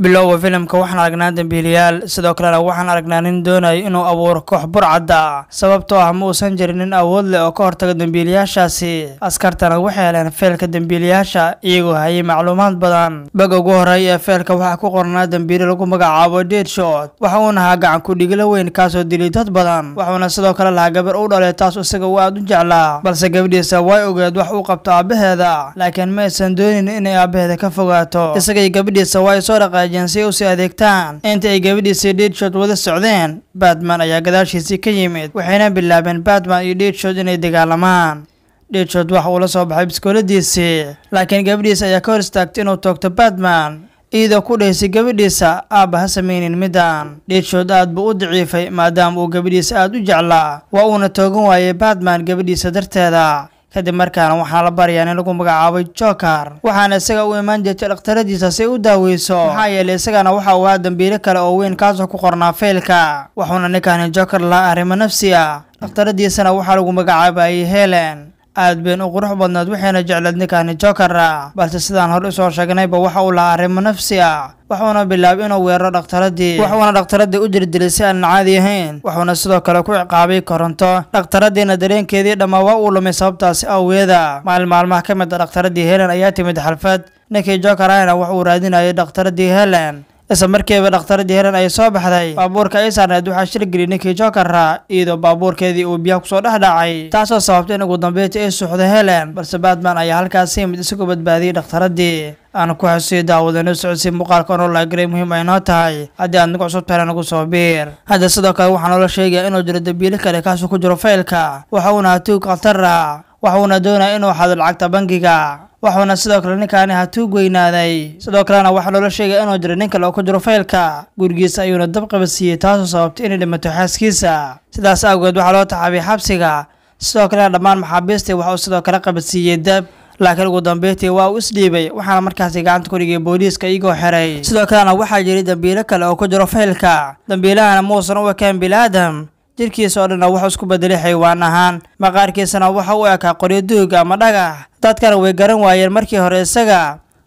bilowga filimka waxaan aragnaa dambiiliyaal sidoo kalena waxaan aragnaa nin doonayo inuu abuuro koox burcadda sababtoo ah ma uusan jirin nin awood leh oo ka hortaga dembiiliyaashaasi askartana waxay heleen feelka dembiiliyaasha iyagoo hayay macluumaad badan baga ugu horeeya ee feelka waxaa ku qornaa dembiili lagu magacaabo deedshot waxa uuna ahaa gacan ku-dhigila weyn kaasoo dilay dad badan wuxuuna sidoo kale lahaa gabar u dhalay taas isaga uu aad u jeclaa balse gabadhiisa way ogeed wax uu qabto aabbaheeda laakiin ma aysan doonin inay aabbaheeda ka fogaato isagay gabadhiisa way soo dhaqee raajeen u sii adeegtaan inta ay gabadhiisii dhiidshod wada socdeen batman ayaa gadaashiisii ka yimid waxayna bilaabeen batman iyo dhiidshod inay dagaalamaan dhiidshod waxa uu la soo baxay biskooladiisii laakiin gabadhiisa ayaa ka hor istaagtay inuu toogto batman iyadoo ku dhahaysa gabadhiisa aabba ha samaynin midaan dhiidshood aad buu u daciifay maadaama uu gabadhiisa aad u jeclaa waa uuna toogan waayay batman gabadhiisa darteeda kadib markaana waxaa la baryaa in lagu magacaabay jokar waxaana isaga u imaan jirtay dhakhtaradiisa si u daaweyso maxaa yeelay isagana waxa uu ahaa dambiilo kale oo weyn kaasoo ku qornaa feelka wuxuuna ninkaani jokar la arrimo nafsi ah dhakhtaradiisana waxaa lagu magacaabayay helen aad been u qurux badnayd waxayna jecleed ninkaani jokar balse sidaan hor usoo sheegnayba waxa uu lahaa arrimo nafsi ah waxuuna bilaabay inuu weeraro dhakhtaradii waxuuna dhakhtaradii u jirdilay si aan caadi ahayn wuxuuna sidoo kale ku ciqaabay koronto dhakhtaradiina dareenkeedii dhammaa waa uu lumay sababtaasi awgeeda maalin maalmaha ka mid a ah dhakhtaradii helen ayaa timid xalfad ninkii jokar ahna wax uu raadinayay dhakhtaradii helen isa markiiba dhakhtaradii hiran ay soo baxday baabuurka ay saarneed waxaa shir geliyay ninkii jokarra iyadoo baabuurkeedii uu biyaha kusoo dhex dhacay taasoo sababtay in ugu dambeyntii ay suxda helen balse baatman ayaa halkaas mid isagoo badbaadiyey dhakhtaradii aan ku xasusiyo daawadano socodsi muuqaalka on laagray muhiim ay noo tahay haddii aad nagu cusub tahana nagu soo biir hadda sidoo kale waxaa noola sheegaya inuu jiro dambiili kale kaasuu ku jiro faylka waxa uuna hatuug khatarra ah. waxa uuna doonaya inuu xado lacagta bangiga wuxuuna sidoo kale ninkaani hatuug weynaaday sidoo kalena waxaa loola sheegay inuu jiray nin kale oo ku jiro faylka gurigiisa ayuuna dab qabadsiiyey taasoo sababtay inay dhimato xaaskiisa sidaas awgeed waxaa loo taxaabay xabsiga sidoo kalena dhammaan maxaabiistii waxa uu sidoo kale qabadsiiyey dab laakiin ugu dambeyntii waa uu isdhiibay waxaana markaasi gacanta ku dhigay booliiska igoo xiray sidoo kalena waxaa jiray dambiilo kale oo ku jiro faylka dambiilahana muusan u ekaan bini aadam jirkiisa oo dhanna wuxuu isku bedelay xaywaan ahaan maqaarkiisana waxa u ekaa qoryo duug ama dhagax dadkana way garan waayeen markii hore isaga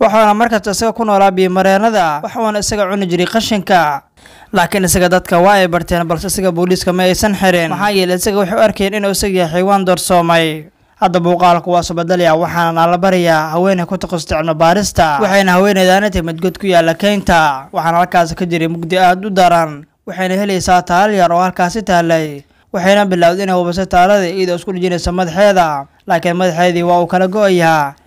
waxaana markasta isaga ku noolaa biimareennada waxuuna isaga cuni jiray qashinka laakiin isaga dadka waa ay barteen balse isaga booliiska ma aysan xirin maxaa yeelay isaga waxay u arkeen inuu isaga yahay xaywaan doorsoomay hadda muuqaalku waa subadalya waxaana la barayaa haweeney ku takhasusta cilmi baarista waxayna haweeneydaana timid god ku yaalla keynta waxaana halkaasi ka jiray mugdi aad u daran waxayna helaysaa taal yar oo halkaas si taallay waxayna bilowda inay hubiso taalada iyadoo isku dhijinaysa madaxeeda laakiin madaxeedii waa uu kala go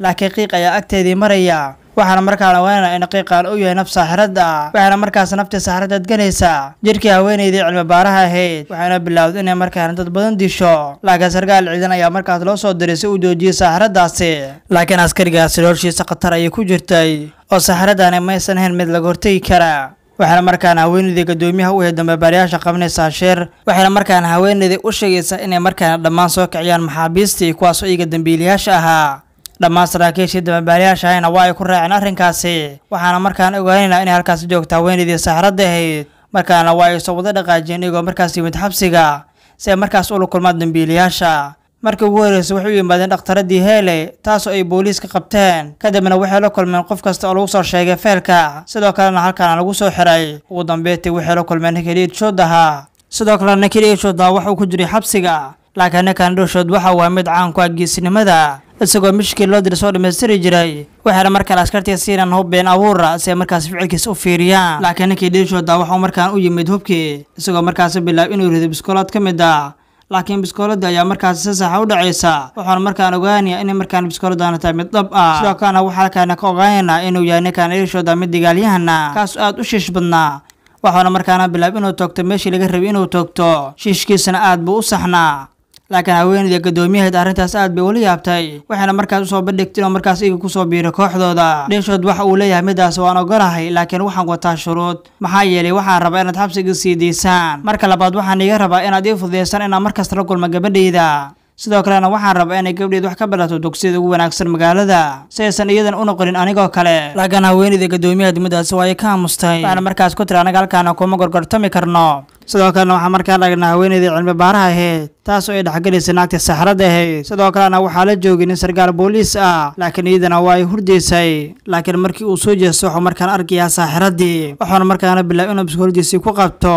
laakiin qiiq ayaa agteedii maraya waxaana markaana weynana in qiiqan uu yahay naf saaxiradda waxaana markaas naftii saaxiradda adganaysa jirkii haweenaydii cilmi baaraha ahayd waxaana bilowda inay markaana dad badan disho laakiin sarkaal ciidan ayaa markaas loo soo diray si uu joojiyay saaxiraddaasi laakiin askarigaasi howshiisa khatar ayay ku jirtay oo saaxiraddaani maysan ahayn mid laga hortegi karaa waxayna markaana haweenayda gadoomiyaha u ahayd dambeebaarayaasha qabanaysaa sheer waxayna markaan haweenayda u sheegaysaa inay markaana dhammaan soo kiciyaan maxaabiistii kuwaas oo iyaga dambiiliyaasha ahaa dhammaan saraakiishii dambeebaarayaasha ahayna waa ay ku raaceen arrinkaasi waxaana markaan ogaanaynaa inay halkaasi joogta haweenaydii saaxiradda ahayd markaana waa ay soo wada dhaqaajiyeen iyagoo markaas yimid xabsiga si ay markaas ula kulmaan dambiiliyaasha markii ugu horreysa waxay u yimaadeen dhakhtaradii heele taasoo ay booliiska qabteen kadibna waxay la kulmeen qof kasta oo lagu soo sheegay feelka sidoo kalena halkaana lagu soo xiray ugu dambeyntii waxay la kulmeen ninkeliid shoodaha sidoo kalena ninkeliid shoodaha waxauu ku jiray xabsiga laakiin ninkan dhowshood waxa waa mid caan ku aggeesinimada ah isagoo mishkii loo diri soo dhammaystiri jiray waxayna markale askartii siinan hub been abuura ah, si ay markaas ficilkiis u fiiriyaan laakiin ninkii dhiishooda waxauu markaan u yimid hubkii isagoo markaasi bilaab inuu rido biskolaad ka mid ah laakiin biskoolada ayaa markaas si saxa ah u dhacaysa waxaan markaan ogaanaya inay markaan biskooladaana tahay mid dhab ah sidoo kalena waxaa kalena ka ogaanaynaa inuu yahay ninkaan eeshooda mid digaalyahanna kaas aad u shiish badnaa waxaana markaana bilaab inuu toogto meeshii laga rabay inuu toogto shiishkiisana aad buu u saxnaa laakiin haweeneyda gadoomiyaheed arrintaas aad bay weli yaabtay waxayna markaas usoo bandhigtin oo markaas iga kusoo biiray kooxdooda dheeshood waxa uu leeyahay midaas waan ogolahay laakiin waxaan wataa shuruud maxaa yeelay waxaan rabaa inaad xabsiga sii daysaan marka labaad waxaan iga rabaa inaad ii fudaysaan inaan markasta la kulma gabadhayda sidoo kalena waxaan rabaa inay gabdheed wax ka barato dugsiyada ugu wanaagsan magaalada si aysan iyadan u noqonin anigoo kale laakiin haweeneyda gadoomiyaheed midaasi waa ay ka aamustay waxaana markaas ku tiri anaga halkaana kuma gorgortami karno sidoo kalena waxaa markaa dhagna haweeneydii cilmi baaraha ahayd taas oo ay dhexgelaysa naagta saxradda ahayd sidoo kalena waxaa la joogay nin sargaal booliis ah laakiin iyadana waa ay hurdaysay laakiin markii uu soo jeesto waxuu markaan arkayaa saaxiraddii waxuuna markaana bilaab inuu biskurdiisii ku qabto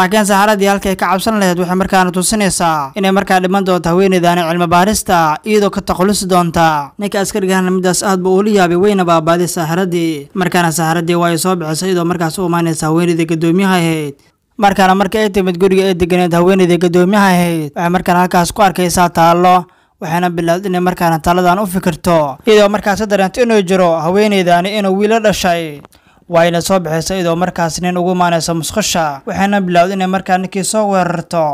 laakiin saxaraddii halkay ka cabsan lahayd waxay markaana tusinaysaa inay markaa dhiman doonta haweeneydaani cilmi baarista iyadoo ka taqulisi doonta ninka askarigahana middaas aad buu uula yaabay weyna baabaaday saaxiraddii markaana saaxiraddii waa ay soo bixisay iyadoo markaas u imaanaysa haweeneydii gadoomiyaha ahayd markaana marka ay timid guriga ee deganeed haweenaydii gadoomiyaha ahayd waxay markaan halkaas ku arkaysaa taallo waxaana bilaawd inay markaana taalladan u fikirto iyadoo markaasi dareento inuu jiro haweenaydaani inuu wiilo dhashay waayna soo baxaysa iyadoo markaasi nin ugu imaanaysa musqusha waxayna bilowd inay markaa ninkii soo weerarto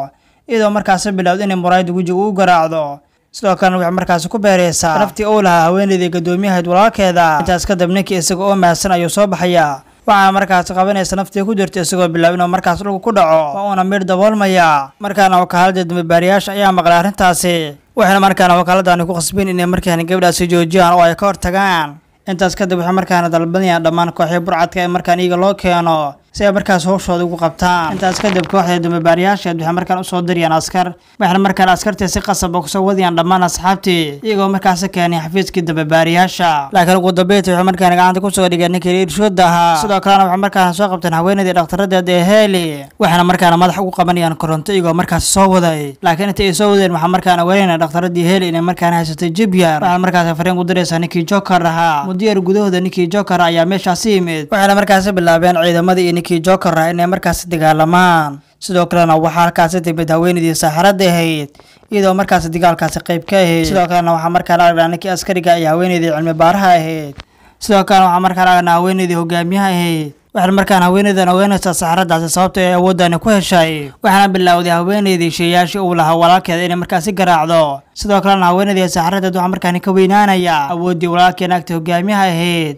iyadoo markaasi bilowd inay muraayda wejiga uu garaacdo sidoo kalena waxay markaasi ku beeraysaa naftii uu lahaa haweenaydii gadoomiyahayd walaalkeeda intaas kadib ninkii isaga oo maasan ayuu soo baxayaa waxaa markaas qabanaysa naftii ku jirtay isagoo bilaab inuu markaas dhulku ku dhaco waa uuna midh daboolmaya markaana wakaaladda dambibaariyaasha ayaa maqlay arrintaasi waxayna markaana wakaaladani ku khasbeen inay markaana gabadhaasi joojiyaan oo ay ka hortagaan intaas kadib waxay markaana dalbanayaan dhammaan kooxii burcadka ee markaan iyaga loo keeno si ay markaas howshooda ugu qabtaan intaas kadib kooxda dumabaariyaasheed waxay markaan usoo diriyaan askar waxayna markaan askartii si qasaba kusoo wadiyaan dhammaan asxaabtii iyagoo markaasi keenay xafiiskii dumabaariyaasha laakiin ugu dambeyti waxay markaan gacanta kusoo dhigeen ninkii iirshoodda ahaa sidoo kalena waxay markaan soo qabteen haweenadii dhakhtaradeeda ee heeli waxayna markaana madax ugu qabanayaan koronto iyagoo markaasi soo waday laakiin inta ay soo wadeen waxaa markaana weynayna dhakhtaradii heli inay markaan haysatay jibyar waxaana markaasi fariin ku diraysaa ninkii jokar ahaa mudiyar gudahooda ninkii jokar ayaa meeshaasi yimid waxayna markaasi bilaabeen ciidamadii weelkii jookara inay markaasi dagaalamaan sidoo kalena waxaa halkaasi timid haweenaydii saaxiradda ahayd iyadoo markaasi dagaalkaasi qayb ka ahayd sidoo kalena waxaa markaana aragnaa ninkii askariga ah iyo haweenaydii cilmi baaraha ahayd sidoo kalena waxaa markaan aragnaa haweenaydii hogaamiyaha ahayd waxaan markaan haweenaydan ogaanaysaa saxaradaasi sababta ay ah awooddani ku heshay waxaana bilowday haweenaydii sheeyaashii uu lahaa walaalkeeda inay markaasi garaacdo sidoo kalena haweenaydii saxaradeed waxaa markaani ka weynaanaya awooddii walaalkeena naagta hogaamiyaha ahayd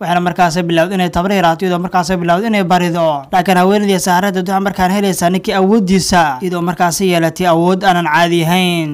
waxaana markaas bilowd inay tabriraat iyadoo markaas bilowd inay barido laakiin haweenadii saarada waxaa markaan helaysaa ninkii awoodiisa iyadoo markaas yeelatay awood aanan caadi ahayn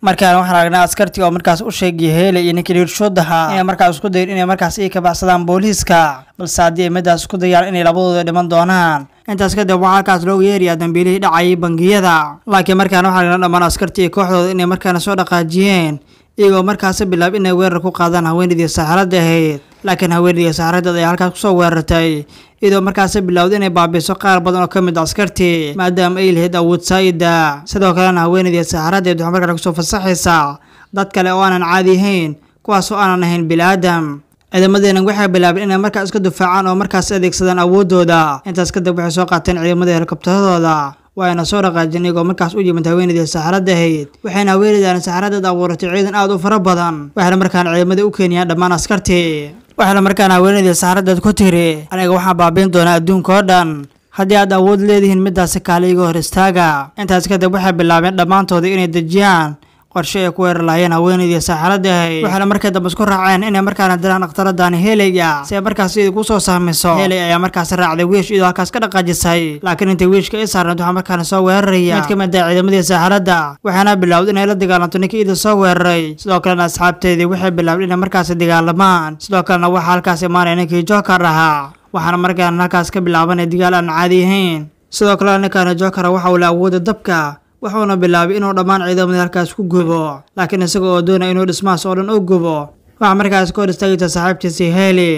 markaan waxaan aragnaa askartii oo markaas u sheegay heelay iyo ninkii dhiirshoodaha inay markaas isku dayin inay markaas ii ka baxsadaan booliiska balse hadii ay middaas isku dayaan inay labadooda dhiman doonaan intaas kadib waxaa halkaas loogu yeerayaa dambiilihii dhacayay bangiyada laakiin markaan waxaan aragnaa dhammaan askartii iyo kooxdooda inay markaana soo dhaqaajiyeen iyagoo markaasi bilaab inay weerar ku qaadaan haweenadii saxaradda ahayd laakiin haweeneydii saxaradeed ayaa halkaas ku soo weerartay iyadoo markaasi bilowday inay baabiiso qaar badan oo ka mid a ah askartii maadaama ay lahayd awood saa'ida sidoo kalena haweeneydii saxaradeed waxay markale kusoo fasaxaysaa dad kale oo aanan caadi ahayn oo aanan ahayn bil-aadam ciidamadeena waxay bilaabeen inay markaas iska dufaacaan oo markaas adeegsadaan awooddooda intaas kadib waxay soo qaateen ciidamadii helikobtaradooda waana soo dhaqaajin iyagoo markaas u yimid haweeneydii saxaradda ahayd waxayna haweeneydan saxaradeed abuuratay ciidan aad u fara badan waxayna markaan ciidamada u keeniyaan dhammaan askartii waxaana markaan haweenaydii saxaradaad ku tiri aniga waxaan baabiin doonaa adduunka oo dhan haddii aad awood leedihiin middaasi kaale iga hor istaaga intaas kadib waxay bilaabeen dhammaantooda inay dejiyaan qorshe ay ku weerarlaayeen haweenaydii saxaarada ahayd waxaana markay dambe isku raaceen inay markaana diraan akhtaradani heleyga si ay markaasi idinku soo sahmiso heley ayaa markaasi raacday wiish iyadoo halkaas ka dhaqaajisay laakiin intay wiishka i saarneed waxa markaana soo weeraraya mid ka mid ah ciidamadii saxaarada waxaana bilaawday inay la dagaalanto ninkii iyada soo weeraray sidoo kalena asxaabteedii waxay bilaawd inay markaasi dagaalamaan sidoo kalena waxaa halkaas imaanaya ninkii jookar ahaa waxaana markaana halkaas ka bilaabanay dagaal aan caadi ahayn sidoo kalena ninkaana jookara waxa uu la awooda dabka wuxuuna bilaabay inuu dhammaan ciidamadii halkaas ku gubo laakiin isaga oo doonaya inuu dhismahaas oo dhan u gubo waxaa markaas ka hor istaagaysa saaxiibtiisii heeli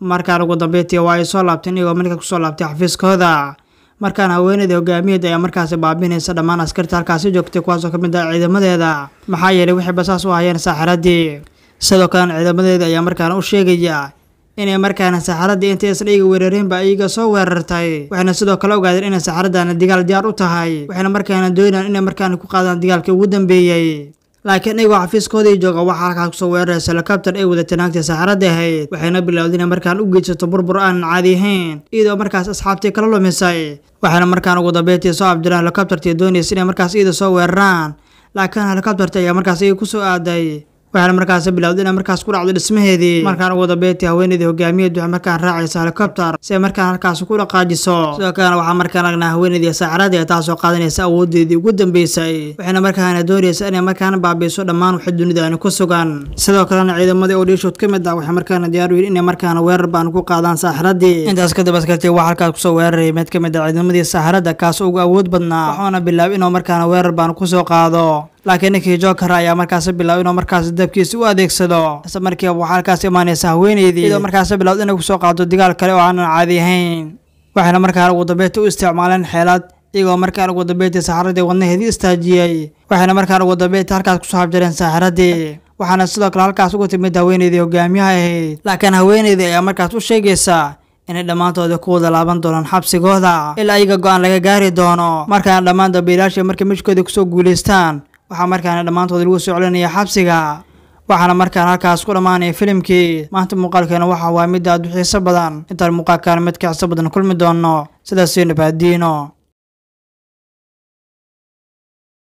markaan ugu dambeyntii waa ay soo laabteen iyagoo ku soo laabtay xafiiskooda markaan haweeneeda hogaamiyad ayaa markaasi baabinaysa dhammaan askarta halkaasi joogtay kuwaasoo ka mid ah ciidamadeeda maxaa yeelay waxayba basaas u hayeen saaxiraddii sidoo kalena ciidamadeeda ayaa markaan u sheegaya inay markaana saxaradda intay weerareen ba iyaga soo weerartay waxayna sidoo kale ogaadeen inay saxaraddaana digaal diyaar u tahay waxayna markaana doonayaan inay markaana ku qaadaan dagaalkii ugu dambeeyey laakiin iyagoo xafiiskoodii jooga waxaa halkaas kusoo weeraray helikabtar ay wada naagtii saxaradda ahayd waxayna bilowday inay markaan u geysato burbur aanan caadi ahayn iyadoo markaas asxaabtii kala lumisay waxayna markaan ugu dambeyntii soo abdiraan helikabtartii doonaysa inay markaas iyada soo weeraraan laakiin helikabtartii ayaa markaas ku soo aaday waxaana markaasi bilowday inay markaas ku dhacdo dhismaheedii markaan ugu dambeyntii haweeneydii hogaamiya duxa markaan raacaysa helikobter si ay markaan halkaas ku dhaqaajiso sidoo kalena waxaa markaan aragnaa haweeneydii saacirada taasoo qaadanaysa awooddeedii ugu dambeysay waxayna markaana doonaysa inay markaana baabiiso dhammaan wixii dunidaani ku sugan sidoo kalena ciidamadii oo dhiishood ka mid ah waxay markaana diyaar u yihin inay markaana weerar baan ku qaadaan saaxiradii intaas kadib askartii waxaa halkaas kusoo weeraray mid ka mid ah ciidamadii saaxiradda kaas ugu awood badnaa waxuuna bilaabay inuu markaana weerar baan ku soo qaado laakiin ninkii joker ayaa markaas bilaabay inuu markaas dabkiisi u adeegsado isla markiiba waxaa halkaas imaanaysa haweeneydii iyadoo markaasi bilaawd inay kusoo qaado digaal kale oo aanan caadi ahayn waxayna markaa ugu dambeynta u isticmaaleen xeelad iyagoo markaan ugu dambeyntii saaxiradii wadnaheedii istaajiyey waxayna markaan ugu dambeyntii halkaas kusoo habjareen saaxiradii waxaana sidoo kale halkaas ugu timid haweeneydii hogaamiyaha ahayd laakiin haweeneydii ayaa markaas u sheegaysaa inay dhammaantooda ku wada laaban doonaan xabsigooda ilaa iyaga go-aan laga gaari doono markaana dhammaan dambiilaashii markay mishkoodii kusoo guulaystaan waxaa markaana dhammaantood lagu soo celinaya xabsiga waxaana markaan halkaas ku dhammaanaya filimkii maanta muuqaalkeena waxaa waaya mid aad u xiiso badan intaan muuqaalkaan mid ka xiiso badan kulmi doonno sidaas soo nabaadiino